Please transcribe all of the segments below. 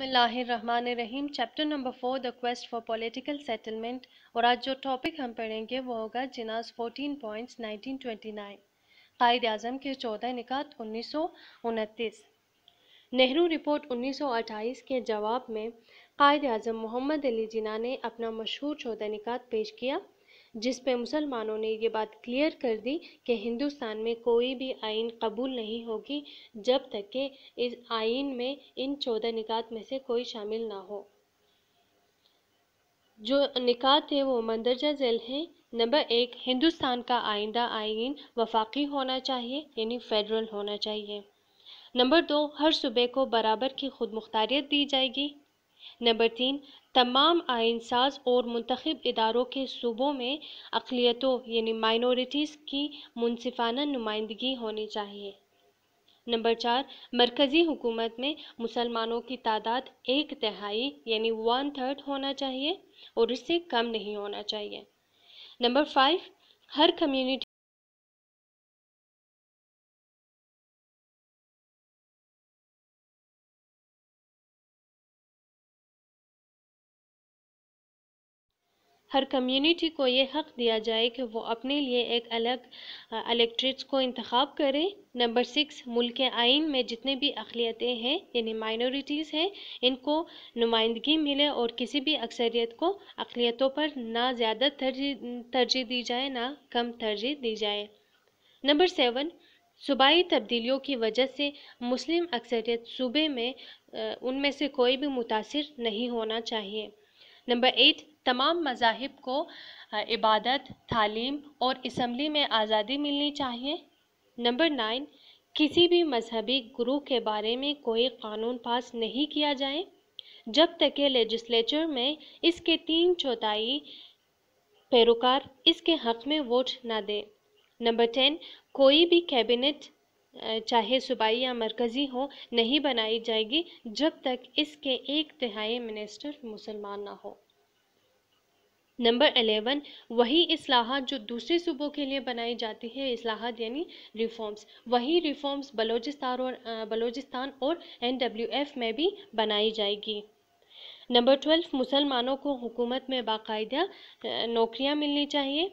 बिसमीम chapter number four the quest for political settlement और आज जो टॉपिक हम पढ़ेंगे वो होगा जिनास 14 पॉइंट्स 1929 कायद अजम के चौदह निकात उन्नीस नेहरू रिपोर्ट 1928 के जवाब में कायद अजम मोहम्मद अली जिना ने अपना मशहूर चौदह निकात पेश किया जिस पे मुसलमानों ने ये बात क्लियर कर दी कि हिंदुस्तान में कोई भी आइन कबूल नहीं होगी जब तक कि इस आइन में इन चौदह निकात में से कोई शामिल ना हो जो निकात है वो मंदरजा झेल हैं नंबर एक हिंदुस्तान का आइंदा आइन वफाकी होना चाहिए यानी फेडरल होना चाहिए नंबर दो हर सूबे को बराबर की खुद मुख्तारियत दी जाएगी नंबर तीन तमाम आइन साज और मंतखब इदारों के सूबों में अकलीतों यानी माइनॉरिटीज़ की मुनसिफाना नुमाइंदगी होनी चाहिए नंबर चार मरकज़ी हुकूमत में मुसलमानों की तादाद एक तिहाई यानी वन थर्ड होना चाहिए और इससे कम नहीं होना चाहिए नंबर फाइव हर कम्युनिटी हर कम्युनिटी को ये हक़ दिया जाए कि वो अपने लिए एक अलग अलेक्ट्रेट्स को इंतखब करें नंबर सिक्स मुल्क आइन में जितने भी अखिलियतें हैं यानी माइनॉरिटीज़ हैं इनको नुमाइंदगी मिले और किसी भी अक्सरियत को अखिलियतों पर ना ज़्यादा तरजीह तरजीह दी जाए ना कम तरजीह दी जाए नंबर सेवन सूबाई तब्दीलियों की वजह से मुस्लिम अक्सरियत सूबे में उनमें से कोई भी मुतासर नहीं होना चाहिए नंबर एट तमाम मजाहब को इबादत तालीम और इसम्बली में आज़ादी मिलनी चाहिए नंबर नाइन किसी भी मजहबी ग्रुह के बारे में कोई कानून पास नहीं किया जाए जब तक कि लेजिस्लेचर में इसके तीन चौथाई पैरोकार इसके हक में वोट ना दें नंबर टेन कोई भी कैबिनेट चाहे सूबाई या मरकज़ी हो नहीं बनाई जाएगी जब तक इसके एक तिहाई मिनिस्टर मुसलमान ना हो नंबर अलेवन वही असलाहत जो दूसरे सूबों के लिए बनाई जाती है असलाहत यानी रिफॉर्म्स वही रिफॉर्म्स बलोचिस्तान और बलोचिस्तान और एफ़ में भी बनाई जाएगी नंबर ट्वेल्व मुसलमानों को हुकूमत में बाकायदा नौकरियां मिलनी चाहिए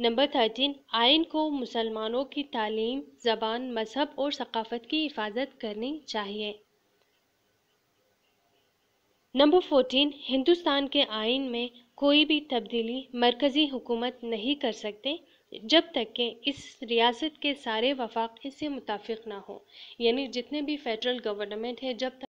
नंबर थर्टीन आइन को मुसलमानों की तालीम ज़बान मजहब और सकाफ़त की हिफाजत करनी चाहिए नंबर फोर्टीन हिंदुस्तान के आइन में कोई भी तब्दीली मरकज़ी हुकूमत नहीं कर सकते जब तक कि इस रियासत के सारे वफाक इससे मुताफिक ना हो यानी जितने भी फेडरल गवर्नमेंट है जब तक